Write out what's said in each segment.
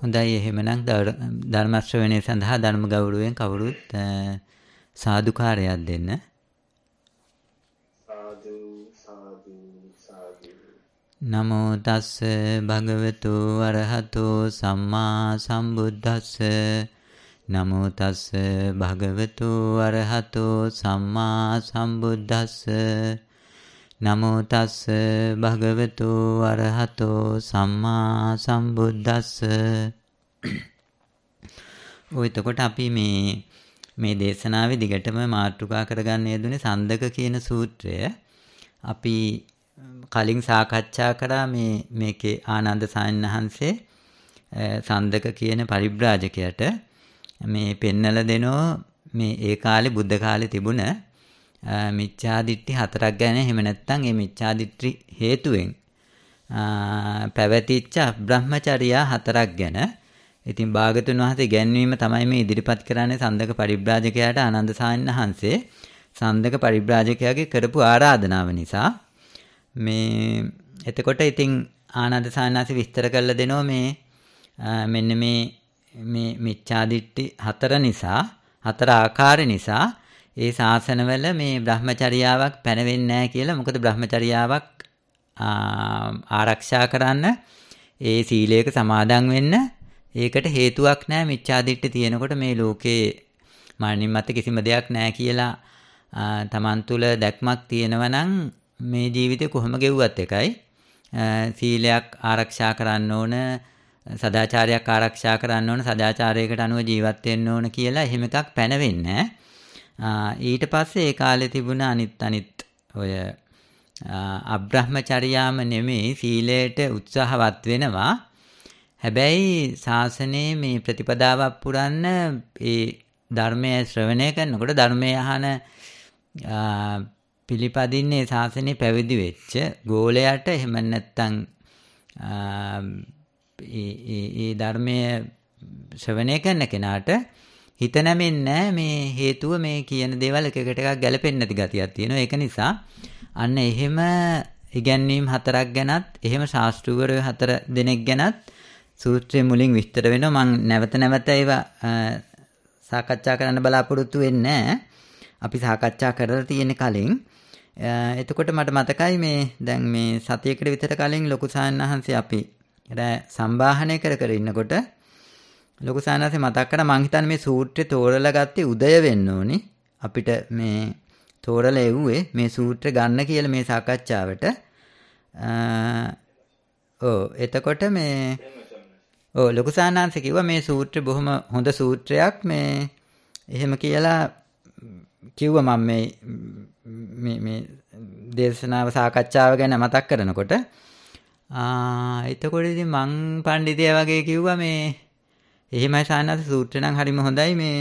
හොඳයි එහෙමනම් ධර්මශ්‍රවණය සඳහා ධර්ම ගෞරවයෙන් කවුරුත් සාදුකාරයක් දෙන්න. නමෝ තස්ස භගවතු අරහතෝ සම්මා සම්බුද්දස්ස නමෝ තස්ස භගවතු අරහතෝ සම්මා සම්බුද්දස්ස නමෝ තස්ස භගවතු අරහතෝ සම්මා සම්බුද්දස්ස ඔය එතකොට අපි මේ මේ දේශනාවේ දිගටම මාතෘකා කරගන්න යෙදුනේ සන්දක කියන සූත්‍රය. අපි කලින් සාකච්ඡා කරා මේ මේකේ ආනන්ද සායන්හන්සේ සන්දක කියන පරිබ්‍රාජකයට මේ පෙන්නල දෙනෝ මේ ඒ කාලේ බුද්ධ කාලේ තිබුණා මිච්ඡාදිට්ඨි හතරක් ගැන එහෙම නැත්නම් ඒ මිච්ඡාදිට්ඨි හේතුවෙන් පැවතිච්ච බ්‍රහ්මචර්යා හතරක් ගැන ඉතින් භාගතුන් වහන්සේ ගැන්වීම තමයි මේ ඉදිරිපත් කරන්නේ සන්දක පරිබ්‍රාජකයාට ආනන්ද සාමණේර වහන්සේ සන්දක පරිබ්‍රාජකයාගේ කරපු ආරාධනාව නිසා මේ එතකොට ඉතින් ආනන්ද සාමණේර විස්තර කරලා දෙනවා මේ මෙන්න මේ මේ මිච්ඡාදිට්ටි හතර නිසා හතර ආකාර නිසා ඒ ශාසනවල මේ බ්‍රහ්මචරියාවක් පැනවෙන්නේ නැහැ කියලා මොකද බ්‍රහ්මචරියාවක් ආරක්ෂා කරන්න ඒ සීලයක සමාදන් වෙන්න ඒකට හේතුවක් නැහැ මිච්ඡාදිට්ඨි තියෙනකොට මේ ලෝකේ මරණින් මත්තේ කිසිම දෙයක් නැහැ කියලා තමන් තුළ දැක්මක් තියෙනවා නම් මේ ජීවිතේ කොහොම ගෙව්වත් එකයි සීලයක් ආරක්ෂා කරන්න ඕන සදාචාරයක් ආරක්ෂා කරන්න ඕන සදාචාරයකට අනුව ජීවත් වෙන්න ඕන කියලා එහෙම එකක් පැනවෙන්නේ ඊට පස්සේ ඒ කාලේ තිබුණ අනිත් අනිත් ඔය අබ්‍රහ්මචර්යාම නෙමෙයි සීලයට උත්සාහවත් වෙනවා. හැබැයි ශාසනයේ මේ ප්‍රතිපදාවක් පුරන්න ඒ ධර්මය ශ්‍රවණය කරනකොට ධර්මය අහන පිළිපදින්නේ ශාසනයේ පැවිදි වෙච්ච ගෝලයට එහෙම නැත්නම් ඒ ධර්මය ශ්‍රවණය කරන කෙනාට හිත නැමෙන්නේ මේ හේතුව මේ කියන දේවල් එක එකට එකක් ගැලපෙන්නේ නැති ගතියක් තියෙනවා. ඒක නිසා අන්න එහෙම ඉගැන්වීම් හතරක් ගැනත් එහෙම ශාස්ත්‍රූවරයෝ හතර දෙනෙක් ගැනත් සූත්‍රයේ මුලින් විස්තර වෙනවා මම නැවත නැවත ඒවා සාකච්ඡා කරන්න බලාපොරොත්තු වෙන්නේ අපි සාකච්ඡා කරලා තියෙන කලින් එතකොට මට මතකයි මේ දැන් මේ සතියකට විතර කලින් ලොකු සායන් වහන්සේ අපි සම්බාහනය කර කර ඉන්නකොට ලොකු සානසේ මතක් කරා මං හිතන්නේ මේ සූත්‍රය තෝරලා ගත්තේ උදය වෙන්න ඕනේ. අපිට මේ තෝරලා එව්වේ මේ සූත්‍ර ගන්න කියලා මේ සාකච්ඡාවට. ඕ එතකොට මේ ඕ ලොකු සානංශ කිව්වා මේ සූත්‍රය බොහොම හොඳ සූත්‍රයක් මේ එහෙම කියලා කිව්වා මම මේ මේ මේ දේශනාව සාකච්ඡාව ගැන මතක් කරනකොට ආ එතකොට ඉතින් මං පඬිතයා වගේ කිව්වා මේ එහෙමයි සානස සූත්‍රය නම් හරිම හොඳයි මේ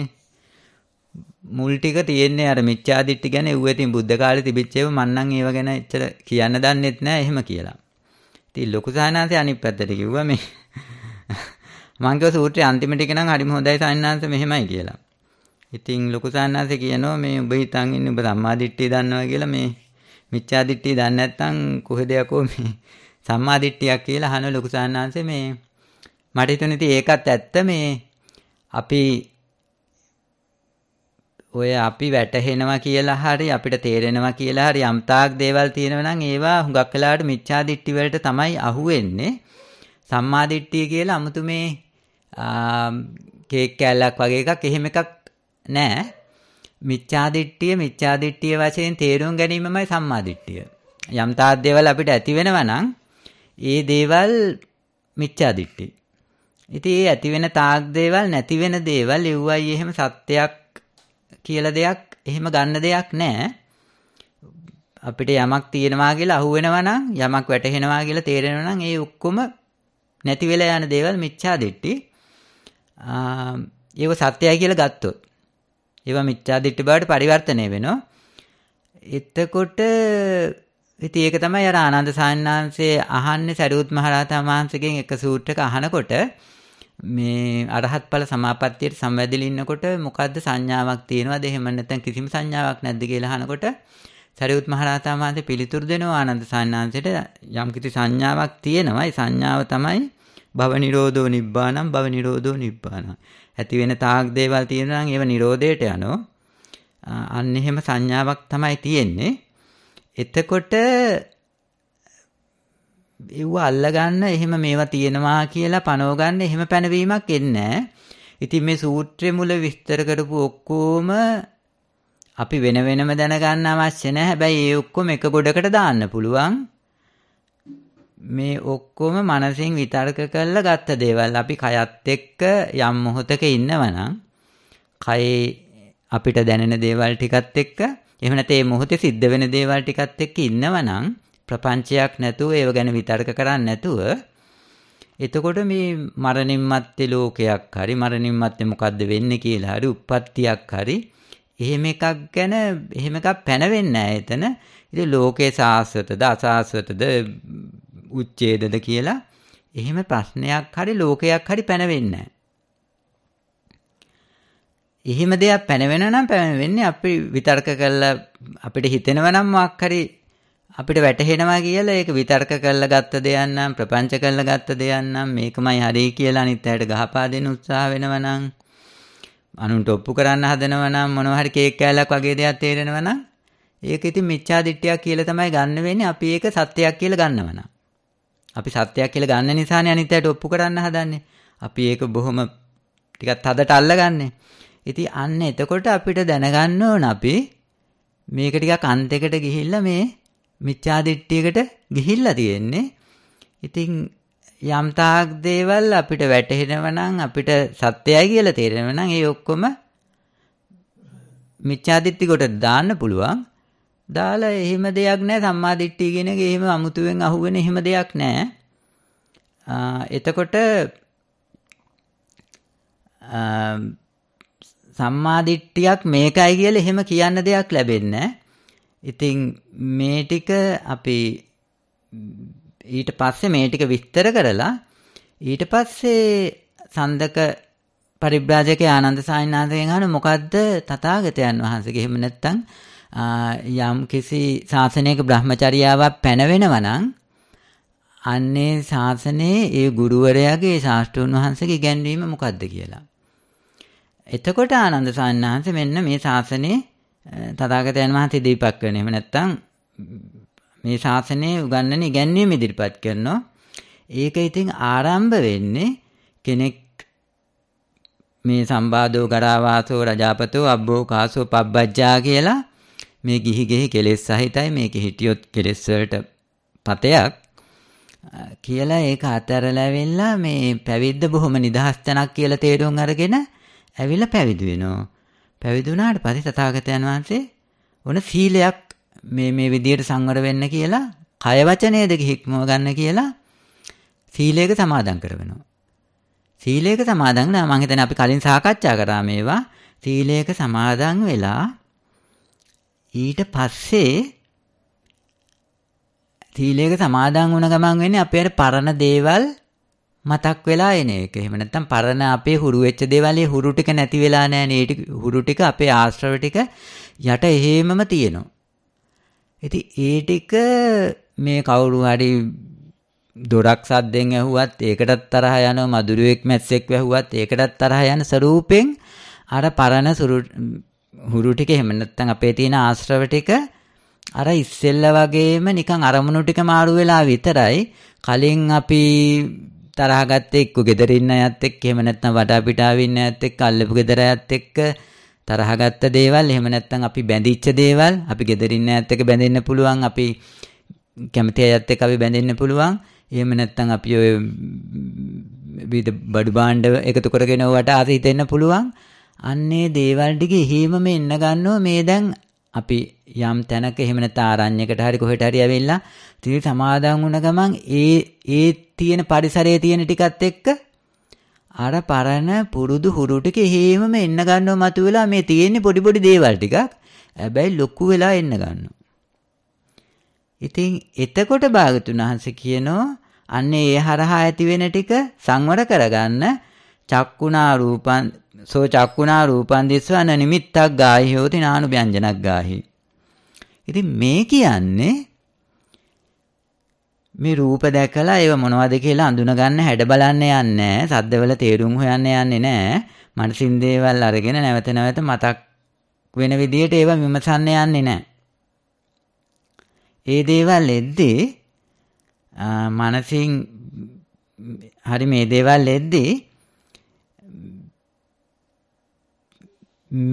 මුල් ටික තියෙන්නේ අර මිච්ඡාදිට්ඨි ගැන එව්වේ තින් බුද්ධ කාලේ තිබිච්ච ඒවා මන්නම් ඒව ගැන එච්චර කියන්න දන්නෙත් නෑ එහෙම කියලා. ඉතින් ලොකු සානන්සේ අනිත් පැත්තට කිව්වා මේ මං කිව්ව සූත්‍රයේ අන්තිම ටික නම් හරිම හොඳයි සානන්ස මෙහෙමයි කියලා. ඉතින් ලොකු සානන්සේ කියනවා මේ ඔබ හිතන් ඉන්නේ ඔබ සම්මාදිට්ඨිය දන්නවා කියලා මේ මිච්ඡාදිට්ඨිය දන්නේ නැත්නම් කොහෙද යකෝ මේ සම්මාදිට්ඨියක් කියලා අහන ලොකු සානන්සේ මේ මට හිතුනේ ඉතින් ඒකත් ඇත්ත මේ අපි ඔය අපි වැටහෙනවා කියලා හරි අපිට තේරෙනවා කියලා හරි යම්තාක් දේවල් තියෙනවා නම් ඒවා හුඟක් වෙලාවට මිච්ඡා දිට්ඨි වලට තමයි අහුවෙන්නේ සම්මා දිට්ඨිය කියලා 아무තු මේ කේක් කෑල්ලක් වගේ එකක් එහෙම එකක් නෑ මිච්ඡා දිට්ඨිය මිච්ඡා දිට්ඨිය වශයෙන් තේරුම් ගැනීමමයි සම්මා දිට්ඨිය යම්තාක් දේවල් අපිට ඇති වෙනවා නම් ඒ දේවල් මිච්ඡා දිට්ඨිය ඉතින් ඒ ඇති වෙන තාක් දේවල් නැති වෙන දේවල් ලිව්වයි එහෙම සත්‍යයක් කියලා දෙයක් එහෙම ගන්න දෙයක් නැහැ. අපිට යමක් තියෙනවා කියලා අහුවෙනවා නම් යමක් වැටහෙනවා කියලා තේරෙනවා නම් ඒ ඔක්කොම නැති වෙලා යන දේවල් මිච්ඡා දිට්ටි. ඒව සත්‍යයි කියලා ගත්තොත්. ඒවා මිච්ඡා දිට්ටි බවට පරිවර්තනය වෙනවා. එතකොට ඉතින් ඒක තමයි අර ආනන්ද සාන්නාංශයේ අහන්නේ සරියුත් මහරහතන් වහන්සේගෙන් එක සූත්‍රක අහනකොට මේ අරහත් ඵල සමාපත්තියට සම්වැදිලා ඉන්නකොට මොකද්ද සංඥාවක් තියෙනවද එහෙම නැත්නම් කිසිම සංඥාවක් නැද්ද කියලා අහනකොට සරියුත් මහරහතන් වහන්සේ පිළිතුරු දෙනවා ආනන්ද සාන්නාංශයට යම්කිසි සංඥාවක් තියෙනවා ඒ සංඥාව තමයි භව නිරෝධෝ නිබ්බානම් භව නිරෝධෝ නිබ්බානම් ඇති වෙන තාක් දේවල් තියෙනවා නම් ඒව නිරෝධයට යනවා අන්න එහෙම සංඥාවක් තමයි තියෙන්නේ එතකොට ඒව අල්ලගන්න එහෙම මේවා තියෙනවා කියලා පනව ගන්න එහෙම පැනවීමක් එන්නේ ඉතින් මේ සූත්‍රය මුල විස්තර කරපු ඔක්කොම අපි වෙන වෙනම දැනගන්න අවශ්‍ය නැහැ. හැබැයි ඒ ඔක්කොම එක ගොඩකට දාන්න පුළුවන්. මේ ඔක්කොම මනසින් විතර්ක කරලා ගත්ත දේවල්. අපි කයත් එක්ක යම් මොහොතක ඉන්නවනම් කයේ අපිට දැනෙන දේවල් ටිකත් එක්ක එහෙම නැත්නම් මේ මොහොතේ සිද්ධ වෙන දේවල් ටිකත් එක්ක ඉන්නවනම් ප්‍රපංචයක් නැතුව ඒව ගැන විතර්ක කරන්න නැතුව එතකොට මේ මරණින් මත්තේ ලෝකයක් හරි මරණින් මත්තේ මොකද්ද වෙන්නේ කියලා හරි උප්පත්තියක් හරි එහෙම එකක් ගැන එහෙම එකක් පැනවෙන්නේ නැහැ එතන. ඉතින් ලෝකේ සාස්වතද අසාස්වතද උච්ඡේදද කියලා එහෙම ප්‍රශ්නයක් හරි ලෝකයක් හරි පැනවෙන්නේ එහෙම දෙයක් පැනවෙනවා නම් පැනවෙන්නේ අපි විතර්ක කරලා අපිට හිතෙනවා නම් මොකක් හරි අපිට වැටහෙනවා කියලා ඒක විතර්ක කරලා ගත්ත දෙයන්නම් ප්‍රපංච කරලා ගත්ත දෙයන්නම් මේකමයි හරි කියලා අනිත් අයට ගහපා දෙන්න උත්සාහ වෙනවා නම් අනුන්ට ඔප්පු කරන්න හදනවා නම් මොනවා හරි කේක් කෑල්ලක් වගේ දෙයක් තේරෙනවා නම් ඒක ඉතින් මිච්ඡා දිට්ඨියක් කියලා තමයි ගන්න වෙන්නේ අපි ඒක සත්‍යයක් කියලා ගන්නවා නම් අපි සත්‍යයක් කියලා ගන්න නිසානේ අනිත් අයට ඔප්පු කරන්න හදන්නේ අපි ඒක බොහොම ටිකක් තදට අල්ලගන්නේ ඉතින් අන්න එතකොට අපිට දැනගන්න ඕන අපි මේක ටිකක් අන්තයකට ගිහිල්ලා මේ මිත්‍යාදිට්ටියකට ගිහිල්ලා තියෙන්නේ. ඉතින් යම්තාක් දේවල් අපිට වැටහෙනව නම් අපිට සත්‍යයි කියලා තේරෙනව නම් ඒ ඔක්කොම මිත්‍යාදිට්ටි කොට දාන්න පුළුවන්. දාලා එහෙම දෙයක් නැහැ සම්මාදිට්ටි කියන එක එහෙම අමුතුවෙන් අහුවෙන එහෙම දෙයක් නැහැ. එතකොට සම්මාදිට්ටියක් මේකයි කියලා එහෙම කියන්න දෙයක් ලැබෙන්නේ නැහැ. ඉතින් මේ ටික අපි ඊට පස්සේ මේ ටික විස්තර කරලා ඊට පස්සේ සඳක පරිබ්‍රාජක ආනන්ද සායනාථයෙන් අහන මොකද්ද තථාගතයන් වහන්සේගේ එහෙම නැත්නම් යම් කිසි ශාසනයක බ්‍රහ්මචර්යාවක් පැනවෙනවා නම් අන්නේ ශාසනයේ ඒ ගුරුවරයාගේ ශාස්ත්‍රඥ වහන්සේගේ ඉගැන්වීම මොකද්ද කියලා. එතකොට ආනන්ද සායනාථ මෙන්න මේ ශාසනයේ තථාගතයන් වහන්සේ ඉදිරිපත් කරන. එහෙම නැත්නම් මේ ශාසනයේ උගන්වන ඉගැන්වීම ඉදිරිපත් කරනවා. ඒක ඉතින් ආරම්භ වෙන්නේ කෙනෙක් මේ සම්බාධෝ ගරාවාසෝ රජාපතෝ අබ්බෝ කාසෝ පබ්බජ්ජා කියලා මේ ගිහි ගෙහි කෙලෙස් සහිතයි මේක හිටියොත් කෙලෙස් වලට පතයක් කියලා ඒක අතරලැවෙලා මේ පැවිද්ද බොහොම නිදහස් තැනක් කියලා තේරුම් අරගෙන ඇවිල්ලා පැවිදි වෙනවා. පැවිදි වුණාට පස්සේ තථාගතයන් වහන්සේ ඔන සීලයක් මේ මේ විදියට සංවර වෙන්න කියලා කය වචනයේ දෙක හික්මව ගන්න කියලා සීලයක සමාදන් කරවෙනවා. සීලයක සමාදන් නම් මම හිතන්නේ අපි කලින් සාකච්ඡා කරා මේවා සීලයක සමාදන් වෙලා ඊට පස්සේ සීලයක සමාදන් වුණ ගමන් වෙන්නේ අපේ අර පරණ දේවල් මතක් වෙලා එන එක. එහෙම නැත්නම් පරණ අපේ හුරු වෙච්ච දේවල්ේ හුරු ටික නැති වෙලා නැහැ නේ. හුරු ටික අපේ ආශ්‍රව ටික යට එහෙමම තියෙනවා. ඉතින් ඒ ටික මේ කවුරු හරි දොරක් සද්දෙන් ඇහුවත් ඒකටත් තරහ යනවා මදුරුවෙක් මැස්සෙක් වැහුවත් ඒකටත් තරහ යන ස්වරූපෙන් අර පරණ හුරු ටික එහෙම නැත්නම් අපේ තියෙන ආශ්‍රව ටික අර ඉස්සෙල්ලා වගේම නිකන් අරමුණු ටික මාරු වෙලා විතරයි කලින් අපි තරහගත්තේ එක්ක ගෙදර ඉන්න අයත් එක්ක එහෙම නැත්නම් වඩා පිටාව ඉන්න අයත් එක්ක අල්ලපු ගෙදර අයත් එක්ක තරහගත්ත දේවල් එහෙම නැත්නම් අපි බැඳිච්ච දේවල් අපි ගෙදර ඉන්න අයත් එක්ක බැඳෙන්න පුළුවන් අපි කැමති අයත් එක්ක අපි බැඳෙන්න පුළුවන් එහෙම නැත්නම් අපි ඔය විවිධ බඩු භාණ්ඩ එකතු කරගෙන වට ආස හිතෙන්න පුළුවන් අන්නේ දේවල් ටික එහෙමම එන්න ගන්නවා මේ දැන් අපි යම් තැනක එහෙම නැත්නම් ආරණ්‍යකට හරි කොහෙට හරි ඇවිල්ලා තිරි සමාදන් වුණ ගමන් ඒ ඒ තියෙන පරිසරයේ තියෙන ටිකත් එක්ක අර පරණ පුරුදු හුරු ටික එහෙමම එන්න ගන්නව මතුවලා මේ තියෙන්නේ පොඩි පොඩි දේවල් ටිකක්. හැබැයි ලොකු වෙලා එන්න ගන්නවා. ඉතින් එතකොට භාගතුන් වහන්සේ කියනවා අන්නේ ඒ හරහා ඇති වෙන ටික සංවර කරගන්න චක්කුණා රූපං සෝ චක්කුණා රූපං දිස්වන නිමිත්තක් ගාහි හෝති නානු ව්‍යංජනක් ගාහි. ඉතින් මේ කියන්නේ මේ රූප දැකලා ඒව මොනවද කියලා අඳුනගන්න හැඩ බලන්න යන්නේ සද්දවල තේරුම් හොයන්න යන්නේ නෑ මනසින් දේවල් අරගෙන නැවත නැවත මතක් වෙන විදියට ඒව විමසන්න යන්නේ නෑ ඒ දේවල් එද්දී මනසින් හරි මේ දේවල් එද්දී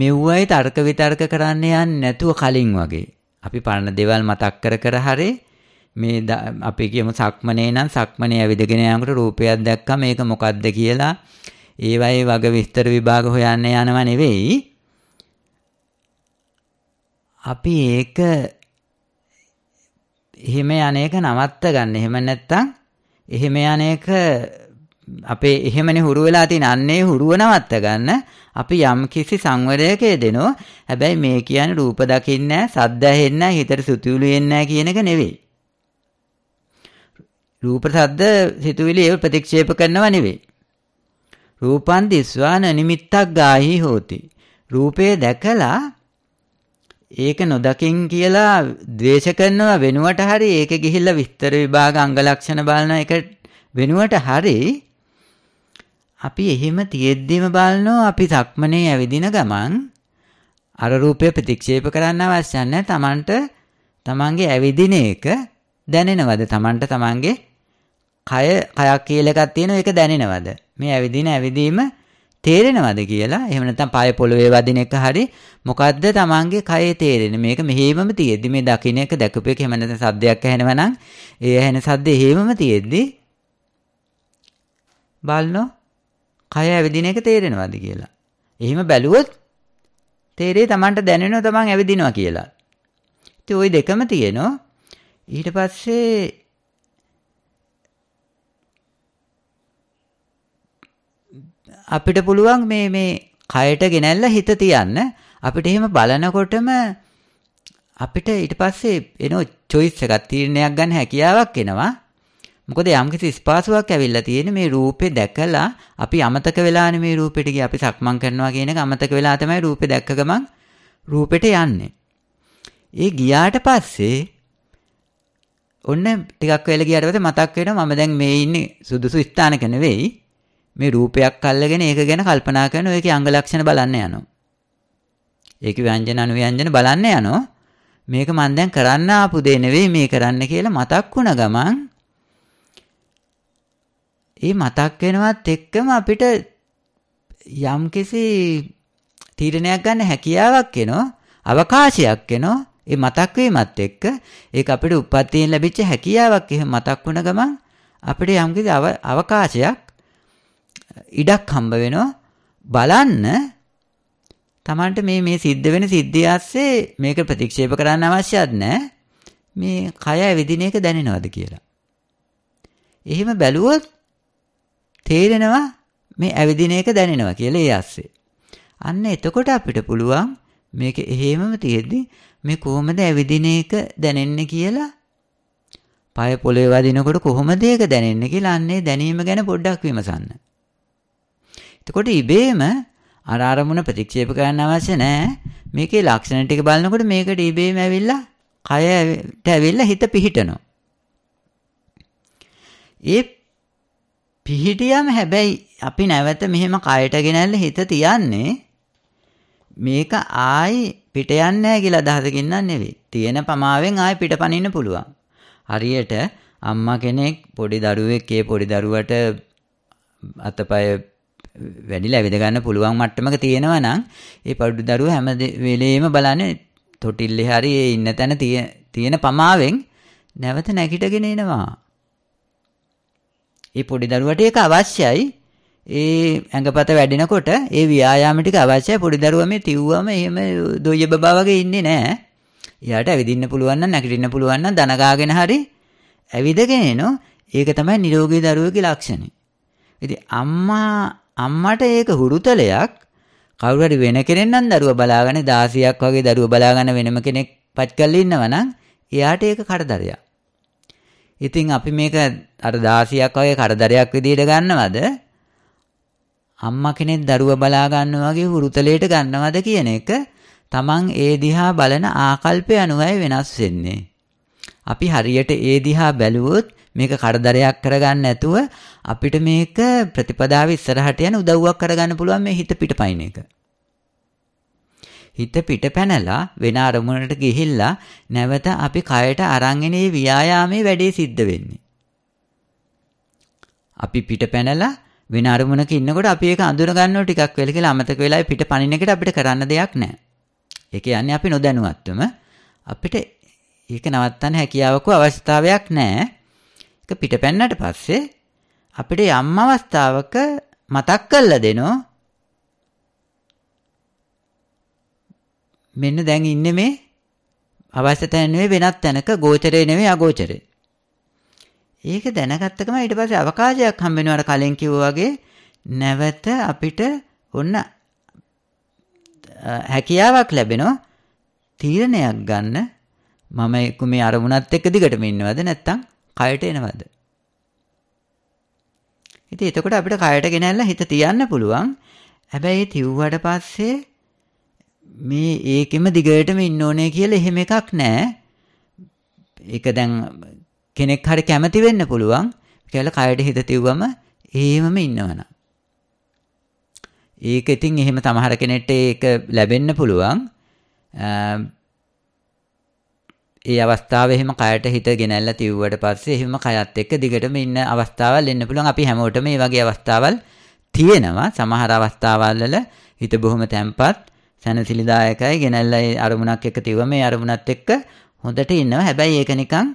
මෙව්වයි තර්ක විතර්ක කරන්න යන්නේ නැතුව කලින් වගේ. අපි පරණ දේවල් මතක් කර කර හරේ මේ අපි කියමු සක්මනේ නම් සක්මනේ ඇවිදගෙන යනකොට රූපයක් දැක්කම මේක මොකද්ද කියලා ඒවයේ වග විස්තර විභාග හොයන්න යනව නෙවෙයි අපි ඒක එහෙම යන්නේක නවත්ත ගන්න. එහෙම නැත්තම් එහෙම යන්නේක අපේ එහෙමනේ හුරු වෙලා තියෙන අන්නේ හුරුව නවත්ත ගන්න අපි යම් කිසි සංවරයක දෙනෝ හැබැයි මේ කියන්නේ රූප දකින්නේ නැහැ සද්ද ඇහෙන්නේ නැහැ හිතට සුතුවිලි එන්නේ නැහැ කියන එක නෙවෙයි රූප සද්ද සිතුවිලි ඒව ප්‍රතික්ෂේප කරනවා නෙවෙයි. රූපං දිස්වාන නිමිත්තක් ගාහි හෝති. රූපේ දැකලා ඒක නොදකින් කියලා ද්වේෂ කරනවා වෙනුවට හරි ඒක ගිහිල්ලා විස්තර විභාග අංග ලක්ෂණ බලනවා ඒක වෙනුවට හරි අපි එහෙම තියෙද්දිම බලනවා අපි සක්මනේ ඇවිදින ගමන් අර රූපය ප්‍රතික්ෂේප කරන්න අවශ්‍ය නැහැ. Tamanට Tamange ඇවිදින එක දැනෙනවද Tamanට Tamange කය කයක් කියලා එකක් තියෙනවා ඒක දැනෙනවද? මේ ඇවිදින ඇවිදීම තේරෙනවද කියලා? එහෙම නැත්නම් පය පොළවේ වදින එක හරි මොකද්ද Tamange කයේ තේරෙන? මේක මෙහෙමම තියෙද්දි මේ දකින්න එක දැකපු එක එහෙම නැත්නම් සද්දයක් ඇහෙනවනම් ඒ ඇහෙන සද්ද එහෙමම තියෙද්දි බලනෝ කය ඇවිදින එක තේරෙනවද කියලා. එහෙම බැලුවොත් තේරේ Tamanට දැනෙනවා Taman ඇවිදිනවා කියලා. ඉතින් ওই දෙකම තියෙනවා. ඊට පස්සේ අපිට පුළුවන් මේ මේ කයට ගෙනැල්ල හිත තියන්න අපිට එහෙම බලනකොටම අපිට ඊට පස්සේ එන චොයිස් එකක් තීරණයක් ගන්න හැකියාවක් එනවා. මොකද යම්කිසි ස්පාසුවක් ඇවිල්ලා තියෙන මේ රූපේ දැකලා අපි අමතක වෙලානේ මේ රූපෙට ගියා අපි සක්මන් කරනවා කියන එක අමතක වෙලා තමයි රූපේ දැක්ක ගමන් රූපෙට යන්නේ. ඒ ගියාට පස්සේ ඔන්න ටිකක් වෙලා ගියාට පස්සේ මතක් වෙනවා මම දැන් මේ ඉන්නේ සුදුසු ස්ථානක නෙවෙයි මේ රූපයක් අල්ලගෙන ඒක ගැන කල්පනා කරන ඒකේ අංග ලක්ෂණ බලන්න යනවා. ඒකේ ව්‍යංජන අනුව්‍යංජන බලන්න යනවා. මේක මම දැන් කරන්න ආපු දෙ නෙවෙයි මේ කරන්න කියලා මතක් වුණ ගමන් ඒ මතක් වෙනවත් එක්කම අපිට යම් කිසි තීරණයක් ගන්න හැකියාවක් එනවා අවකාශයක් එනවා ඒ මතක් වීමත් එක්ක ඒක අපිට උපත්යෙන් ලැබිච්ච හැකියාවක් එහෙම මතක් වුණ ගමන් අපිට යම් කිසි අවකාශයක් ඉඩක් හම්බ වෙනවා බලන්න තමන්ට මේ මේ සිද්ධ වෙන සිද්ධිය ඇස්සේ මේක ප්‍රතික්ෂේප කරන්න අවශ්‍යත් නැහැ. මේ කය ඇවිදින එක දැනෙනවද කියලා. එහෙම බැලුවොත් තේරෙනවා මේ ඇවිදින එක දැනෙනවා කියලා ඒ ඇස්සේ. අන්න එතකොට අපිට පුළුවන් මේක එහෙමම තියෙද්දි මේ කොහොමද ඇවිදින එක දැනෙන්නේ කියලා පය පොළවේ වදිනකොට කොහොමද ඒක දැනෙන්නේ කියලා අන්නේ දැනීම ගැන පොඩ්ඩක් විමසන්න. එතකොට ඉබේම අර අරමුණ ප්‍රතික්ෂේප කරන්න අවශ්‍ය නැහැ. මේකේ ලක්ෂණ ටික බලනකොට මේකට ඉබේම ඇවිල්ලා කයට ඇවිල්ලා හිත පිහිටනවා. ඒ පිහිටියම හැබැයි අපි නැවත මෙහෙම කයට ගෙනල්ලා හිත තියන්නේ මේක ආයි පිට යන්නේ නැහැ කියලා අදහසකින් නෙවෙයි. තියෙන පමාවෙන් ආයි පිට පනින්න පුළුවන්. හරියට අම්මා කෙනෙක් පොඩි දරුවෙක් ඒ පොඩි දරුවට අතපය වැඩිලා ඇවිද ගන්න පුළුවන් මට්ටමක තියෙනවා නම් ඒ පඩු දරුව හැම වෙලේම බලන්නේ තොටිල්ලේ හරි ඒ ඉන්න තැන තියෙන පමාවෙන් නැවත නැගිටගෙන එනවා. ඒ පොඩි දරුවට ඒක අවශ්‍යයි. ඒ ඇඟපත වැඩෙනකොට ඒ ව්‍යායාම ටික අවශ්‍යයි. පොඩි දරුවා මේ තිව්වම එහෙම දොයිය බබා වගේ ඉන්නේ නැහැ. එයාට ඇවිදින්න පුළුවන් නම් නැගිටින්න පුළුවන් නම් දනගාගෙන හරි ඇවිදගෙන එනෝ ඒක තමයි නිරෝගී දරුවෙකුගේ ලක්ෂණය. ඉතින් අම්මා අම්මට ඒක හුරුතලයක් කවුරු හරි වෙන කෙනෙක් නම් දරුවා බලාගෙන 16ක් වගේ දරුවා බලාගෙන වෙනම කෙනෙක් පච් කරලා ඉන්නවා එයාට ඒක කරදරයක්. ඉතින් අපි මේක අර 16ක් වගේ කරදරයක් විදිහට ගන්නවද? අම්මා කෙනෙක් දරුවා බලා ගන්නවා වගේ හුරුතලයට ගන්නවද කියන එක තමන් ඒ දිහා බලන ආකල්පය අනුවයි වෙනස් වෙන්නේ. අපි හරියට ඒ දිහා බැලුවොත් මේක කරදරයක් කරගන්න නැතුව අපිට මේක ප්‍රතිපදාව ඉස්සරහට යන උදව්වක් කරගන්න පුළුවන් මේ හිත පිටපයින් එක. හිත පිට පැනලා වෙන අරමුණකට ගිහිල්ලා නැවත අපි කයට අරන් එන ව්‍යායාමයේ වැඩේ සිද්ධ වෙන්නේ. අපි පිට පැනලා වෙන අරමුණක ඉන්නකොට අපි ඒක අඳුර ගන්නව ටිකක් වෙලා කියලා අමතක වෙලායි පිට පනින එකට අපිට කරන්න දෙයක් නැහැ. ඒ කියන්නේ අපි නොදැනුවත්වම අපිට ඒක නවත්තන්න හැකියාවක අවස්ථාවක් නැහැ. එක පිටපැන්නට පස්සේ අපිට යම් අවස්ථාවක මතක් කරලා දෙනෝ මෙන්න දැන් ඉන්නේ මේ අවශ්‍ය තැන නෙවෙයි වෙනත් තැනක ගෝචරේ නෙවෙයි අගෝචරේ. ඒක දැනගත්තකම ඊට පස්සේ අවකාශයක් හම්බ වෙනවාට කලින් කිව්වා වගේ නැවත අපිට ඔන්න හැකියාවක් ලැබෙනවා තීරණයක් ගන්න මම මේ අරමුණත් එක්ක දිගටම ඉන්නවද නැත්නම් කයට එනවද? ඉතින් එතකොට අපිට කයට ගෙනල්ලා හිත තියන්න පුළුවන්. හැබැයි තිව්වට පස්සේ මේ ඒකෙම දිගටම ඉන්න ඕනේ කියලා එහෙම එකක් නැහැ. ඒක දැන් කෙනෙක් හරි කැමති වෙන්න පුළුවන් කියලා කයට හිත තියුවම එහෙමම ඉන්නවනම්. ඒක ඉතින් එහෙම තමහර කෙනෙක්ට ඒක ලැබෙන්න පුළුවන්. ඒ අවස්ථාව එහෙම කයට හිත ගෙනල්ලා තියුවට පස්සේ එහෙම කයත් එක්ක දිගටම ඉන්න අවස්ථාවල් එන්න පුළුවන්. අපි හැමෝටම මේ වගේ අවස්ථාවල් තියෙනවා. සමහර අවස්ථාවල් වල හිත බොහොම තැම්පත්, සැනසිලිදායකයි ගෙනල්ලා අරමුණක් එක්ක තියුවම මේ අරමුණත් එක්ක හොඳට ඉන්නවා. හැබැයි ඒක නිකන්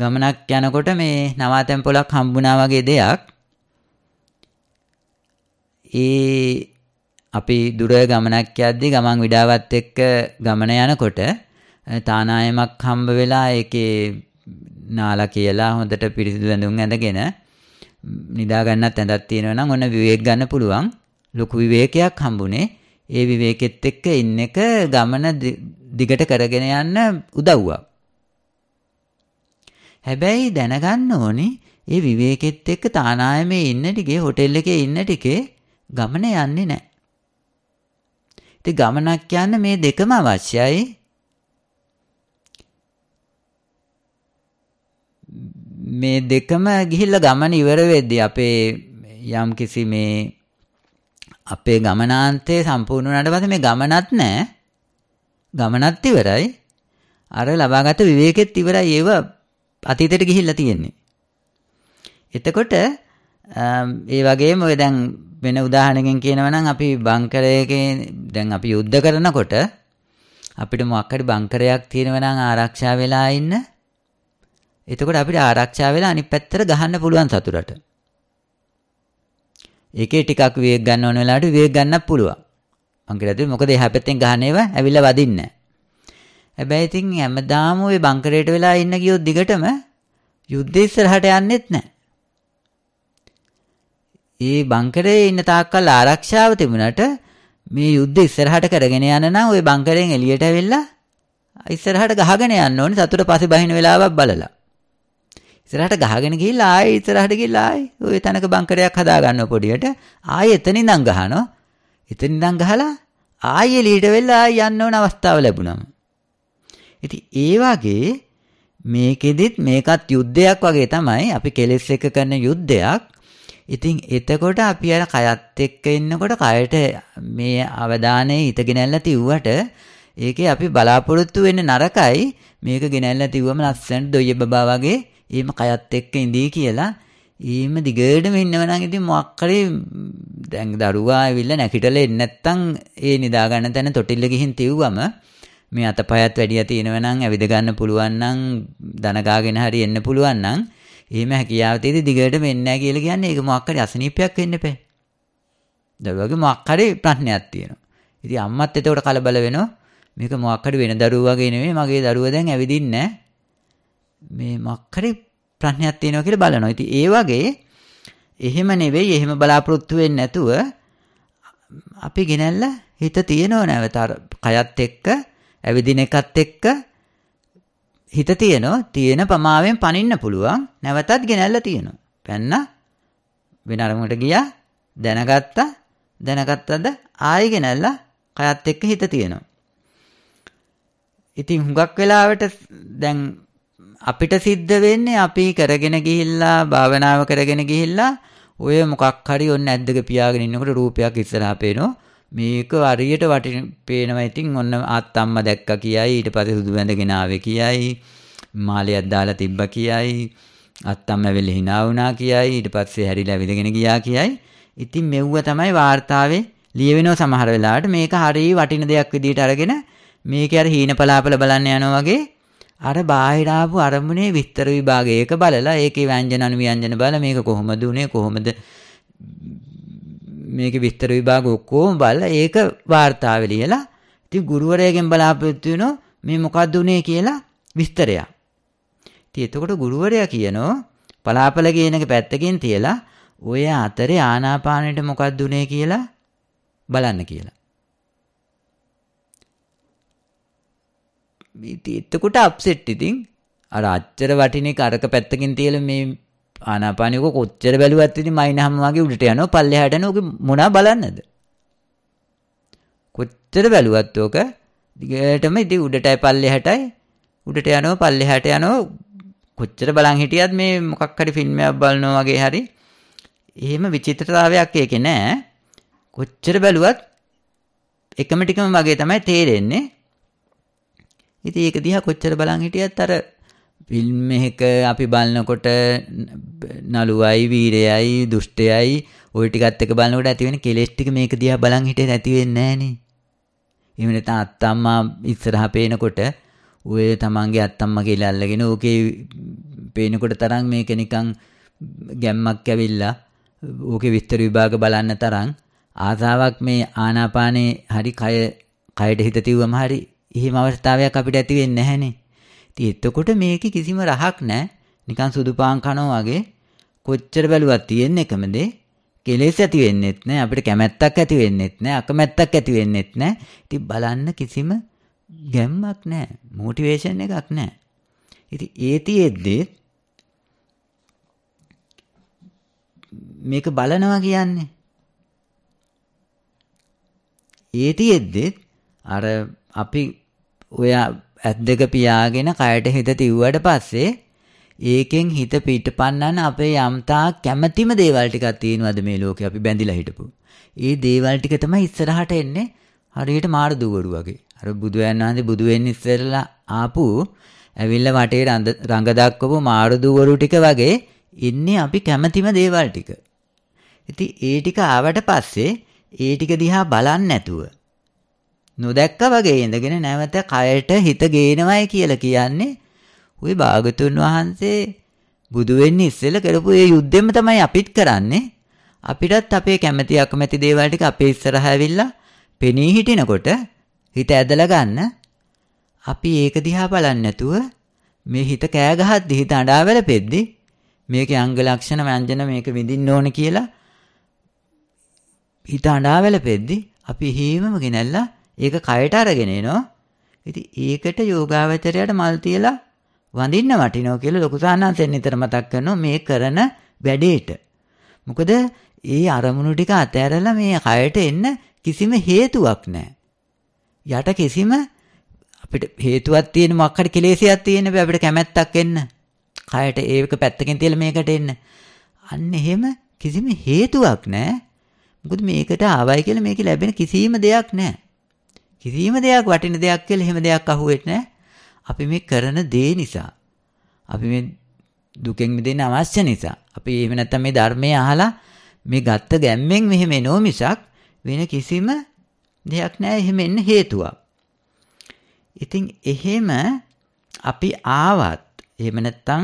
ගමනක් යනකොට මේ නවාතැම්පොලක් හම්බුණා වගේ දෙයක්. ඒ අපි දුර ගමනක් යද්දී ගමන් විඩාවත් එක්ක ගමන යනකොට තානායමක් හම්බ වෙලා ඒකේ නාලා කියලා හොඳට පිරිසිදු ඇඳුම් ඇඳගෙන නිදා ගන්නත් ඇඳක් තියෙනවා නම් ඔන්න විවේක ගන්න පුළුවන් ලොකු විවේකයක් හම්බුනේ ඒ විවේකෙත් එක්ක ඉන්න එක ගමන දිගට කරගෙන යන්න උදව්වක් හැබැයි දැනගන්න ඕනේ ඒ විවේකෙත් එක්ක තානායමේ ඉන්න ටිකේ හොටෙල් එකේ ඉන්න ටිකේ ගමන යන්නේ නැහැ ඉතින් ගමනක් යන්න මේ දෙකම අවශ්‍යයි මේ දෙකම ගිහිල්ලා ගමන ඉවර වෙද්දී අපේ යම් කිසි මේ අපේ ගමනාන්තයේ සම්පූර්ණ වුණාට පස්සේ මේ ගමනත් නැහැ. ගමනත් ඉවරයි. අර ලබාගත විවේකෙත් ඉවරයි. ඒව අතීතයට ගිහිල්ලා තියෙන්නේ. එතකොට ඒ වගේම ඔය දැන් වෙන උදාහරණකින් කියනවා නම් අපි බංකරයකේ දැන් අපි යුද්ධ කරනකොට අපිට මොකක් හරි බංකරයක් තියෙනවා නම් ආරක්ෂා වෙලා ඉන්න එතකොට අපිට ආරක්ෂා වෙලා අනිත් පැත්තට ගහන්න පුළුවන් සතුරට. ඒකේ ටිකක් වේග ගන්න ඕන වෙලාවට වේග ගන්නත් පුළුවන්. මං කියලා දුවේ මොකද එහා පැත්තෙන් ගහන ඒවා ඇවිල්ලා වදින්නේ හැබැයි ඉතින් හැමදාම ওই බංකරේට වෙලා ඉන්න ගියොත් දිගටම යුද්ධ ඉස්සරහට යන්නෙත් නැහැ. ඒ බංකරේ ඉන්න තාක්කල් ආරක්ෂාව තිබුණාට මේ යුද්ධ ඉස්සරහට කරගෙන යන නම් ওই බංකරෙන් එළියට වෙලා ඉස්සරහට ගහගෙන යන්න ඕනේ සතුට පස්සේ බහින වෙලාවක් බලලා. ඉස්සරහට ගහගෙන ගිහිල්ලා ආයෙ ඉස්සරහට ගිහිල්ලා ආයෙ ওই තැනක බංකරයක් හදා ගන්නවා පොඩියට. ආයෙ එතන ඉඳන් ගහනවා. එතන ඉඳන් ගහලා ආයෙ ලීඩ වෙලා ආයෙ යන්න ඕන අවස්ථාව ලැබුණාම. ඉතින් ඒ වගේ මේකෙදිත් මේකත් යුද්ධයක් වගේ තමයි අපි කෙලෙස් එක කරන යුද්ධයක්. ඉතින් එතකොට අපි අර කයත් එක්ක ඉන්නකොට කයට මේ අවධානය හිත ගෙනල්ලා තිව්වට ඒකේ අපි බලාපොරොත්තු වෙන්නේ නරකයි. මේක ගෙනල්ලා තිව්වම ලස්සනට දොයිය බබා වගේ ඊම කයත් එක්ක ඉඳී කියලා ඊම දිගටම ඉන්නවනම් ඉතින් මොකක් කරේ දැන් දරුවා ඇවිල්ලා නැකිටලා එන්නේ නැත්තම් ඒ නිදා ගන්න තැන තොටිල්ල ගිහින් තිව්වම මේ අතපයත් වැඩිය තියෙනවනම් ඇවිද ගන්න පුළුවන් නම් දනගාගෙන හරි එන්න පුළුවන් නම් එහෙම හැකියාව තියෙදි දිගටම එන්නේ නැහැ කියලා කියන්නේ ඒක මොකක් කරේ අසනීපයක් වෙන්න එපේ. දරුවාගේ මොකක් හරි ප්‍රශ්නයක් තියෙනවා. ඉතින් අම්මත් එතකොට කලබල වෙනවා. මේක මොකක් හරි වෙන දරුවාගේ නෙමෙයි මගේ දරුවා දැන් ඇවිදින්නේ නැහැ. මේ මොකක් හරි ප්‍රශ්නයක් තියෙනවා කියලා බලනවා. ඉතින් ඒ වගේ එහෙම නෙවෙයි එහෙම බලාපොරොත්තු වෙන්නේ නැතුව අපි ගෙනල්ලා හිත තියෙනව නැවත අර කයත් එක්ක ඇවිදින එකත් එක්ක හිත තියෙනවා තියෙන පමාවෙන් පනින්න පුළුවන් නැවතත් ගෙනල්ලා තියෙනවා. පැන්න වෙන අරමුණට ගියා දැනගත්තා දැනගත්තද ආයෙ ගෙනල්ලා කයත් එක්ක හිත තියෙනවා. ඉතින් හුඟක් වෙලාවට දැන් අපිට සිද්ධ වෙන්නේ අපි කරගෙන ගිහිල්ලා භාවනාව කරගෙන ගිහිල්ලා ඔය මොකක් හරි ඔන්න ඇද්දක පියාගෙන ඉන්නකොට රූපයක් ඉස්සරහා පේනවා. මේක හරියට වටින පේනවා ඉතින් ඔන්න ආත් අම්මා දැක්කා කියයි ඊට පස්සේ සුදු බැඳගෙන ආවේ කියයි මාලයක් දාලා තිබ්බා කියයි අත් අම්මා වෙලෙ hina වුණා කියයි ඊට පස්සේ හැරිලා විදගෙන ගියා කියයි ඉතින් මෙව්ව තමයි වார்த்தාවේ ලියවෙනව සමහර වෙලාවට මේක හරිය වටින දෙයක් විදිහට අරගෙන මේක අර හීන පලාපල බලන්න යනවා වගේ අර බාහිර ආපු අරමුණේ විස්තර විභාගය ඒක බලලා ඒකේ ව්‍යංජන අනුව්‍යංජන බල මේක කොහොමද උනේ කොහොමද මේකේ විස්තර විභාග ඔක්කොම බලලා ඒක වාර්තාව ලියලා ඉතින් ගුරුවරයාගෙන් බලාපොරොත්තු වෙනවා මේ මොකද්ද උනේ කියලා විස්තරයක්. ඉතින් එතකොට ගුරුවරයා කියනෝ පලාපල කියන එක පැත්තකින් තියලා ඔය අතරේ ආනාපානෙට මොකද්ද උනේ කියලා බලන්න කියලා. ඉතින් එතකොට අප්සෙට් ඉතින් අර අච්චර වටින එක අරක පැත්තකින් තියලා මේ ආනාපානියක කොච්චර බැලුවත් ඉතින් මයින්හම වගේ උඩට යනවා පල්ලෙහාට යනවා ඔක මොනා බලන්නද කොච්චර බැලුවත් ඔක දිගටම ඉතින් උඩටයි පල්ලෙහාටයි උඩට යනවා පල්ලෙහාට යනවා කොච්චර බලන් හිටියත් මේ මොකක් හරි ෆිල්ම් එකක් බලනවා වගේ හරි එහෙම විචිත්‍රතාවයක් ඒකේ නෑ කොච්චර බැලුවත් එකම ටිකම වගේ තමයි තේරෙන්නේ ඉතින් ඒක දිහා කොච්චර බලන් හිටියත් අර ෆිල්ම් එක අපි බලනකොට නළුවයි වීරයයි දුෂ්ටයයි ওই ටිකත් එක බලනකොට ඇති වෙන කෙලෙස් ටික මේක දිහා බලන් හිටියට ඇති වෙන්නේ නැහනේ. එහෙම නැත්නම් අත්තම්මා ඉස්සරහා පේනකොට ඔය තමන්ගේ අත්තම්මා කියලා අල්ලගෙන ඕකේ පේනකොට තරම් මේක නිකන් ගැම්මක් ඇවිල්ලා ඕකේ විස්තර විභාග බලන්න තරම් ආසාවක් මේ ආනාපානේ හරි කය කයට හිත තියුවම හරි එහෙම අවස්ථාවයක් අපිට ඇති වෙන්නේ නැහනේ. ඉතින් එතකොට මේකේ කිසිම රහක් නැහැ. නිකන් සුදු පාන් කනවා වගේ කොච්චර බැලුවත් තියෙන එකම දේ කෙලෙස් ඇති වෙන්නෙත් නැහැ අපිට කැමැත්තක් ඇති වෙන්නෙත් නැහැ අකමැත්තක් ඇති වෙන්නෙත් නැහැ. ඉතින් බලන්න කිසිම ගැම්මක් නැහැ. මොටිවේෂන් එකක් නැහැ. ඉතින් ඒ තියෙද්දී මේක බලනවා කියන්නේ ඒ තියෙද්දි අර අපි ඔය ඇත් දෙක පියාගෙන කයට හිත තිව්වට පස්සේ ඒකෙන් හිත පිටපන්නන්න අපේ යම්තා කැමැතිම දේවල් ටිකක් තියෙනවද මේ ලෝකේ අපි බැඳිලා හිටපු. ඒ දේවල් ටික තමයි ඉස්සරහට එන්නේ හරියට මාර දුවරු වගේ. අර බුදුයන් වහන්සේ බුදු වෙන්න ඉස්සෙල්ලා ආපු ඇවිල්ලා වටේ රඟ දක්වපු මාර දුවරු ටික වගේ ඉන්නේ අපි කැමැතිම දේවල් ටික. ඉතින් ඒ ටික ආවට පස්සේ ඒ ටික දිහා බලන්නේ නැතුව නොදැක්ක වගේ ඉඳගෙන නැවත කයට හිත ගේනවයි කියලා කියන්නේ ওই භාගතුන් වහන්සේ බුදු වෙන්නේ ඉස්සෙල්ලා කරපු ඒ යුද්ධෙම තමයි අපිත් කරන්නේ. අපිටත් අපේ කැමැති අකමැති දේවල් ටික අපේ ඉස්සරහා ඇවිල්ලා පෙනී හිටිනකොට හිත ඇදලා ගන්න අපි ඒක දිහා බලන්නේ නැතුව මේ හිත කෑ ගහද්දි හිත අඬා වැළපෙද්දි මේකේ අංග ලක්ෂණ ව්‍යංජන මේක විඳින්න ඕන කියලා හිත අඬා වැළපෙද්දි අපි හිමම ගෙනල්ලා ඒක කයට අරගෙන එනවා. ඉතින් ඒකට යෝගාවචරයට මල් තියලා වඳින්න වටිනවා කියලා ලොකු සාහන්සෙන් නිතර මතක් කරනවා මේ කරන වැඩේට. මොකද ඒ අරමුණු ටික අතහැරලා මේ කයට එන්න කිසිම හේතුවක් නැහැ. යට කිසිම අපිට හේතුවක් තියෙන මොකක් හරි කෙලෙසියක් තියෙන බෑ අපිට කැමැත්තක් එන්න. කයට ඒක පැත්තකින් තියලා මේකට එන්න. අන්න එහෙම කිසිම හේතුවක් නැහැ. මොකද මේකට ආවයි කියලා මේක ලැබෙන කිසිම දෙයක් නැහැ. කිසිම දෙයක් වටින දෙයක් කියලා එහෙම දෙයක් අහුවෙත් නෑ. අපි මේ කරන දේ නිසා. අපි මේ දුකෙන් මිදෙන්න අවශ්‍ය නිසා. අපි එහෙම නැත්නම් මේ ධර්මය අහලා මේ ගත්ත ගැම්මෙන් මෙහෙම එනෝ මිසක් වෙන කිසිම දෙයක් නෑ එහෙම එන්න හේතුවක්. ඉතින් එහෙම අපි ආවත් එහෙම නැත්නම්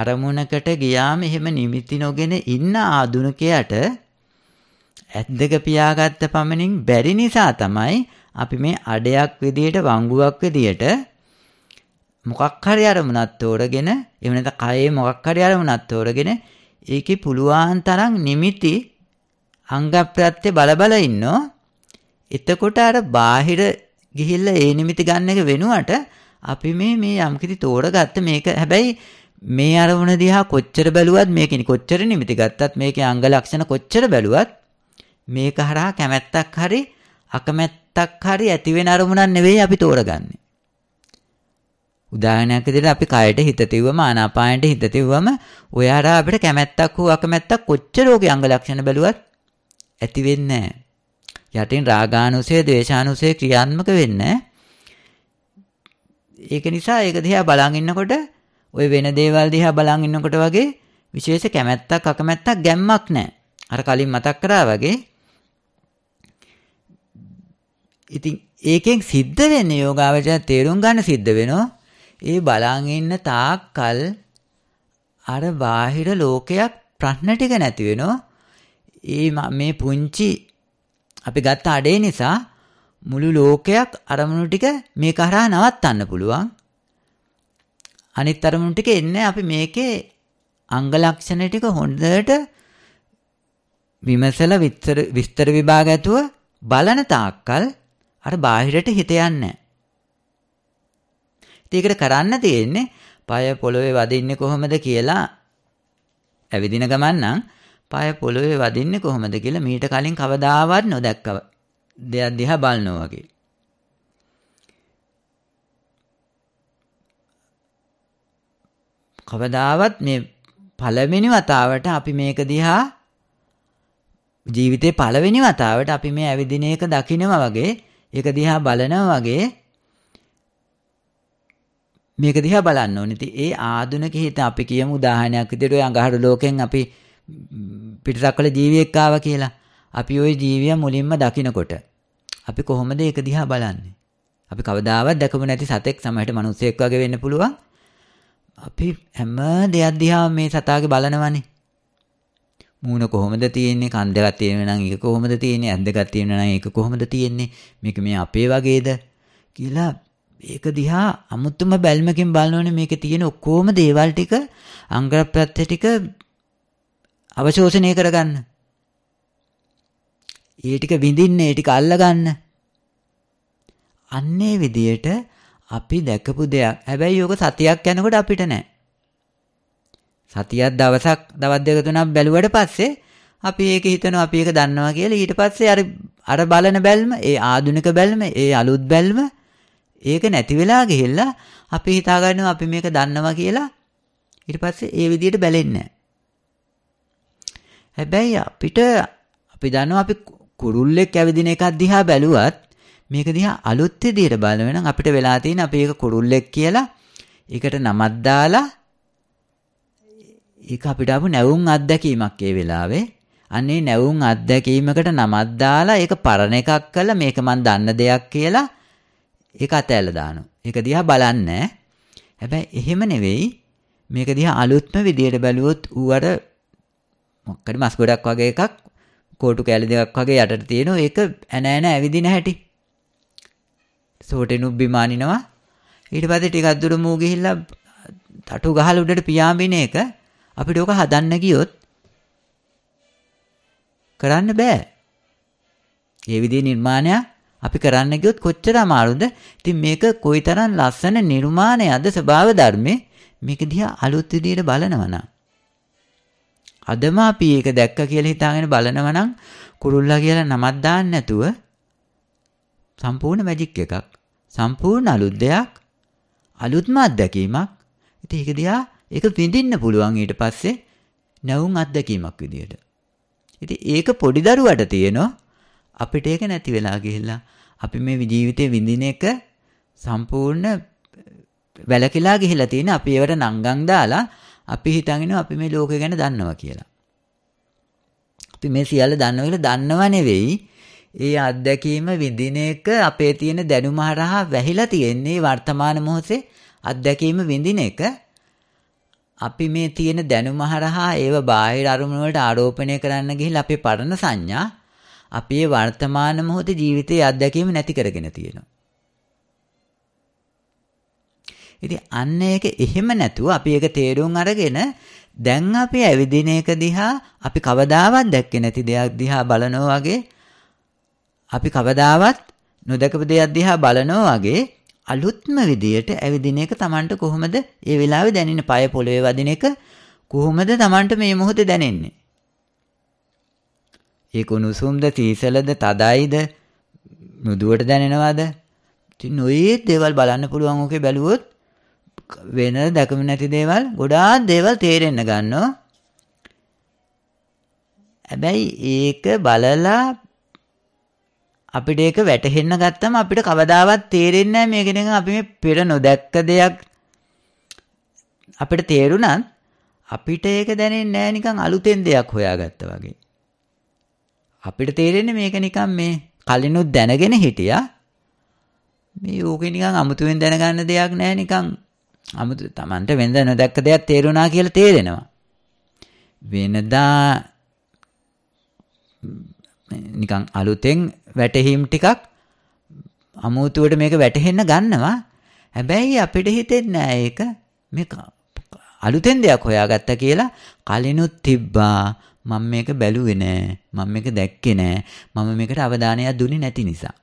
අරමුණකට ගියාම එහෙම නිමිති නොගෙන ඉන්න ආදුනිකයට ඇත් දෙක පියාගත්ත පමණින් බැරි නිසා තමයි අපි මේ අඩයක් විදියට වංගුවක් විදියට මොකක් හරි අරමුණක් තෝරගෙන එහෙම නැත්නම් කයේ මොකක් හරි අරමුණක් තෝරගෙන ඒකේ පුළුවන් තරම් නිමිති අංග ප්‍රත්‍ය බල බල ඉන්නෝ එතකොට අර බාහිර ගිහිල්ලා ඒ නිමිති ගන්න එක වෙනුවට අපි මේ මේ යම්කිසි තෝරගත්ත මේක හැබැයි මේ අරමුණ දිහා කොච්චර බැලුවත් මේකෙනි කොච්චර නිමිති ගත්තත් මේකේ අංග ලක්ෂණ කොච්චර බැලුවත් මේක හරහා කැමැත්තක් හරි අකමැත්තක් හරි ඇති වෙන අරමුණක් නෙවෙයි අපි තෝරගන්නේ. උදාහරණයක් විදිහට අපි කයට හිත තියුවම ආනාපානයට හිත තියුවම ඔය හරහා අපිට කැමැත්තක් හෝ අකමැත්තක් කොච්චර ඕකේ අංග ලක්ෂණ බැලුවත් ඇති වෙන්නේ නැහැ. යටින් රාගානුසය, ද්වේෂානුසය ක්‍රියාත්මක වෙන්නේ ඒක නිසා ඒක දිහා බලන් ඉන්නකොට ওই වෙන දේවල් දිහා බලන් ඉන්නකොට වගේ විශේෂ කැමැත්තක් අකමැත්තක් ගැම්මක් නැහැ. අර කලින් මතක් කරා වගේ ඉතින් ඒකෙන් සිද්ධ වෙන්නේ යෝගාවචර තේරුම් ගන්න සිද්ධ වෙනවා. ඒ බලන් ඉන්න තාක්කල් අර බාහිර ලෝකයක් ප්‍රශ්න ටික නැති වෙනවා. ඒ මේ පුංචි අපි ගත්ත අඩේ නිසා මුළු ලෝකයක් අරමුණු ටික මේ කරා නවත්තන්න පුළුවන්. අනිත් අරමුණු ටික එන්නේ අපි මේකේ අංග ලක්ෂණ ටික හොඳට විමසලා විස්තර විස්තර විභාග ඇතුව බලන තාක්කල් අර බාහිරට හිත යන්නේ ඒකට කරන්න තියෙන්නේ পায় පොළවේ වදින්නේ කොහොමද කියලා ඇවිදින ගමන් නම් পায় පොළවේ වදින්නේ කොහොමද කියලා මීට කලින් කවදාවත් නොදැක්කව දෙයක් දිහා බලනවා වගේ. කවදාවත් මේ පළවෙනි වතාවට අපි මේක දිහා ජීවිතේ පළවෙනි වතාවට අපි මේ ඇවිදින එක දකිනවා වගේ ඒක දිහා බලනවා වගේ මේක දිහා බලන්න ඕනේ. ඉතින් ඒ ආධුනික හිත අපි කියමු උදාහරණයක් විදිහට ඔය අඟහරු ලෝකෙන් අපි පිටසක්වල ජීවියෙක් ආවා කියලා. අපි ওই ජීවිය මුලින්ම දකිනකොට අපි කොහොමද ඒක දිහා බලන්නේ? අපි කවදාවත් දැකම නැති සතෙක් සමහරට මිනිස්සෙක් වගේ වෙන්න පුළුවන්. අපි හැම දෙයක් දිහා මේ සතාගේ බලනවනේ. මූණ කොහොමද තියෙන්නේ කන් දෙකක් තියෙනවා නම් ඒක කොහොමද තියෙන්නේ ඇස් දෙකක් තියෙනවා නම් ඒක කොහොමද තියෙන්නේ මේක මේ අපේ වගේද කියලා ඒක දිහා අමුතුම බැල්මකින් බලනෝනේ මේකේ තියෙන ඔක්කොම දේවල් ටික අංගප්‍රත්‍ය ටික අවශෝෂණය කරගන්න. ඒ ටික විඳින්න ඒ ටික අල්ලගන්න. අන්නේ විදියට අපි දැකපු දෙයක්. හැබැයි ඕක සතියක් යනකොට අපිට නෑ. සතියක් දවසක් දවස් දෙක තුනක් බැලුවට පස්සේ අපි ඒක හිතනවා අපි ඒක දන්නවා කියලා ඊට පස්සේ අර අර බලන බැල්ම ඒ ආධුනික බැල්ම ඒ අලුත් බැල්ම ඒක නැති වෙලා ගිහිල්ලා අපි හිතාගන්නවා අපි මේක දන්නවා කියලා ඊට පස්සේ ඒ විදිහට බැලෙන්නේ හැබැයි අපිට අපි දන්නවා අපි කුරුල්ලෙක් ඇවිදින එකක් දිහා බැලුවත් මේක දිහා අලුත් විදිහට බලන අපිට වෙලා තියෙන අපි ඒක කුරුල්ලෙක් කියලා ඒකට නමක් දාලා ඒක අපිට ආපු නැවුම් අත්දැකීමක් ඒ වෙලාවේ. අන්නේ නැවුම් අත්දැකීමකට නමක් දාලා ඒක පරණ එකක් කළා මේක මන් දන්න දෙයක් කියලා ඒක අතෑල දානවා. ඒක දිහා බලන්නේ. හැබැයි එහෙම නෙවෙයි මේක දිහා අලුත්ම විදියට බැලුවොත් ඌ අර මොකක්ද මස් ගොඩක් වගේ එකක් කෝටු කෑලි දෙකක් වගේ යටට තියෙනවා ඒක ඇන ඇන ඇවිදින හැටි. සෝටෙනුත් බිමානිනවා ඊට පස්සේ ටිකක් දුර මූ ගිහිල්ලා තටු ගහලා උඩට පියාඹින එක අපිට ඕක හදන්න ගියොත් කරන්න බෑ. ඒ විදිහේ නිර්මාණයක් අපි කරන්න ගියොත් කොච්චර අමාරුද? ඉතින් මේක කොයිතරම් ලස්සන නිර්මාණයක්ද ස්වභාව ධර්මේ මේක දිහා අලුත් විදිහට බලනවා නම්. අදම අපි ඒක දැක්ක කියලා හිතාගෙන බලනවා නම් කුරුල්ලා කියලා නමක් දාන්න නැතුව සම්පූර්ණ මැජික් එකක්, සම්පූර්ණ අලුත් දෙයක්, අලුත්ම අත්දැකීමක්. ඉතින් ඒක දිහා ඒක විඳින්න පුළුවන් ඊට පස්සේ නැවුම් අත්දැකීමක් විදියට. ඉතින් ඒක පොඩි දරුවට තියෙනවා අපිට ඒක නැති වෙලා ගිහිල්ලා අපි මේ ජීවිතේ විඳින එක සම්පූර්ණ වැලකිලා ගිහිලා තියෙන අපි ඒවට නංගන් දාලා අපි හිතගෙන අපි මේ ලෝකය ගැන දන්නවා කියලා. අපි මේ සියල්ල දන්නවා කියලා දන්නව නෙවෙයි. ඒ අත්දැකීම විඳින එක අපේ තියෙන දැනුම හරහා වැහිලා තියෙන්නේ වර්තමාන මොහොතේ අත්දැකීම විඳින එක අපි මේ තියෙන දැනුම හරහා ඒව බාහිර අරමුණු වලට ආරෝපණය කරන්න ගිහිල්ලා අපේ පරණ සංඥා අපේ වර්තමාන මොහොතේ ජීවිතයේ අත්දැකීම නැති කරගෙන තියෙනවා. ඉතින් අන්න ඒක එහෙම නැතුව අපි ඒක තේරුම් අරගෙන දැන් අපි ඇවිදින එක දිහා අපි කවදාවත් දැක්කේ නැති දෙයක් දිහා බලනවා වගේ අපි කවදාවත් නොදකපු දෙයක් දිහා බලනවා වගේ අලුත්ම විදියට ඇවිදින එක Tamanට කොහොමද ඒ වෙලාවේ දැනෙන পায় පොළවේ වදින එක කොහොමද Tamanට මේ මොහොතේ දැනෙන්නේ? ඒක උණුසුම්ද තීසලද තදයිද නුදුවට දැනෙනවද? ඉතින් ඔයie දේවල් බලන්න පුළුවන් ඔකේ බැලුවොත් වෙන දැකම නැති දේවල් ගොඩාක් දේවල් තේරෙන්න ගන්නවා. හැබැයි ඒක බලලා අපිට ඒක වැටහෙන්න ගත්තම අපිට කවදාවත් තේරෙන්නේ නැහැ මේක නිකන් අපි මේ පෙර නොදැක්ක දෙයක් අපිට තේරුණත් අපිට ඒක දැනෙන්නේ නැහැ නිකන් අලුතෙන් දෙයක් හොයාගත්තා වගේ. අපිට තේරෙන්නේ මේක නිකන් මේ කලිනුත් දැනගෙන හිටියා. මේ ඕකේ නිකන් අමුතුවෙන් දැනගන්න දෙයක් නැහැ නිකන් අමුතු Tamanට වෙනද නොදැක්ක දෙයක් තේරුණා කියලා තේරෙනවා. වෙනදා නිකන් අලුතෙන් වැටහීම් ටිකක් අමුතුවට මේක වැටහෙන්න ගන්නවා. හැබැයි අපිට හිතෙන්නේ නැහැ ඒක මේක අලුතෙන් දෙයක් හොයාගත්තා කියලා කලිනුත් තිබ්බා. මම මේක බැලුවේ නෑ. මම මේක දැක්කේ නෑ. මම මේකට අවධානයක් දුන්නේ නැති නිසා.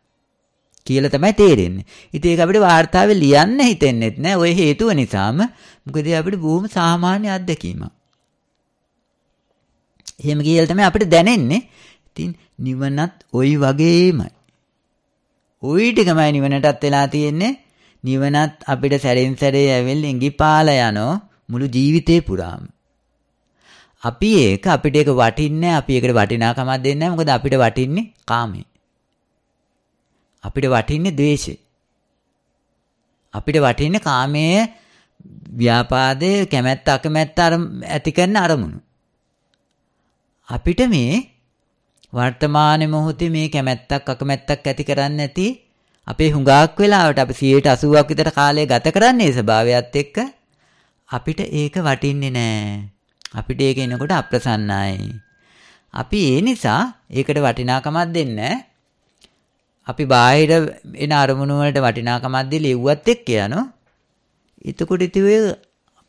කියලා තමයි තේරෙන්නේ. ඉතින් ඒක අපිට වාර්තාවේ ලියන්න හිතෙන්නෙත් නෑ. ওই හේතුව නිසාම මොකද අපිට බොහොම සාමාන්‍ය අත්දැකීමක්. එහෙම කියලා තමයි අපිට දැනෙන්නේ. ඉතින් නිවනත් ওই වගේමයි. ওই ටිකමයි නිවනටත් වෙලා තියෙන්නේ. නිවනත් අපිට සැරෙන් සැරේ ඇවිල් ඉඟිපාල යනෝ මුළු ජීවිතේ පුරාම. අපි ඒක අපිට ඒක වටින්නේ අපි ඒකට වටිනාකමක් දෙන්නේ නැහැ මොකද අපිට වටින්නේ කාමය අපිට වටින්නේ ද්වේෂය අපිට වටින්නේ කාමයේ ව්‍යාපාදයේ කැමැත්ත අකමැත්ත ඇති කරන අරමුණු අපිට මේ වර්තමාන මොහොතේ මේ කැමැත්තක් අකමැත්තක් ඇති කරන්නේ නැති අපේ හුඟාක් වෙලාවට අපි 80ක් විතර කාලය ගත කරන්නේ ස්වභාවයත් එක්ක අපිට ඒක වටින්නේ නැහැ. අපිට ඒක එනකොට අප්‍රසන්නයි. අපි ඒ නිසා ඒකට වටිනාකමක් දෙන්න අපි බාහිර එන අරමුණු වලට වටිනාකමක් දීලා ඉව්වත් එක්ක යනවා. එතකොට ඉතිවේ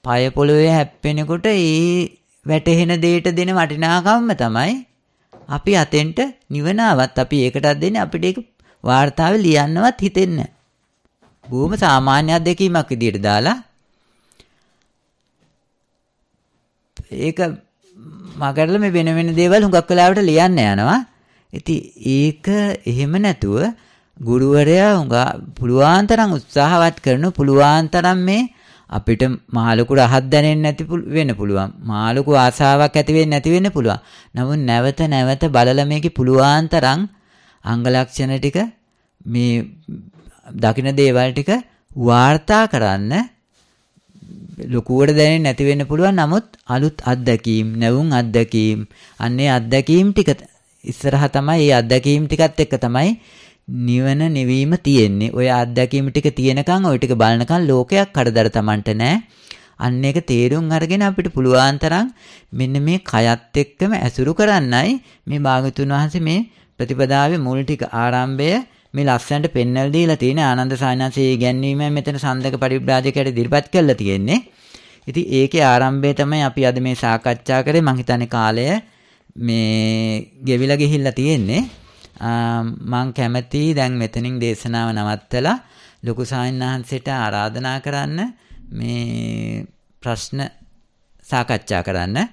පය පොළවේ හැප්පෙනකොට ඒ වැටෙන දෙයට දෙන වටිනාකම තමයි අපි අතෙන්ට නිවනාවත් අපි ඒකටත් දෙන්නේ අපිට ඒක වාර්තාවේ ලියන්නවත් හිතෙන්නේ නැහැ. බොහොම සාමාන්‍ය අත්දැකීමක් විදියට දාලා ඒක මගරලා මේ වෙන වෙන දේවල් හුඟක් වෙලාවට ලියන්න යනවා. ඉතින් ඒක එහෙම නැතුව ගුරුවරයා හුඟා පුළුවන් තරම් උත්සාහවත් කරන පුළුවන් තරම් මේ අපිට මාළුකු රහත් දැනෙන්නේ නැති වෙන්න පුළුවන්. මාළුකු ආසාවක් ඇති වෙන්නේ නැති වෙන්න පුළුවන්. නමුත් නැවත නැවත බලලා මේකේ පුළුවන් තරම් අංග ලක්ෂණ ටික මේ දකින්න දේවල් ටික වාර්තා කරන්න ලකුවට දැනෙන්නේ නැති වෙන්න පුළුවන්. නමුත් අලුත් අත්දැකීම්, නැවුම් අත්දැකීම්, අන්නේ අත්දැකීම් ටික ඉස්සරහ තමයි මේ අත්දැකීම් ටිකත් එක්ක තමයි නිවන නිවීම තියෙන්නේ. ඔය අත්දැකීම් ටික තියෙනකන් ওই ටික බලනකන් ලෝකයක් කඩදර Tamanට නෑ. අන්න ඒක තේරුම් අරගෙන අපිට පුළුවන් තරම් මෙන්න මේ කයත් එක්කම ඇසුරු කරන්නයි මේ භාගතුන් වහන්සේ මේ ප්‍රතිපදාවේ මුල් ටික ආරම්භය මේ ලස්සනට පෙන්වලා දීලා තියෙන ආනන්ද සානසී ඉගැන්වීමෙන් මෙතන සඳක පරිබ්‍රාජකයට ඉදිරිපත් කරලා තියෙන්නේ. ඉතින් ඒකේ ආරම්භය තමයි අපි අද මේ සාකච්ඡා කරේ මං හිතන්නේ කාලය මේ ගෙවිලා ගිහිල්ලා තියෙන්නේ. මං කැමතියි දැන් මෙතනින් දේශනාව නවත්තලා ලොකු සාහිණහන්සේට ආරාධනා කරන්න මේ ප්‍රශ්න සාකච්ඡා කරන්න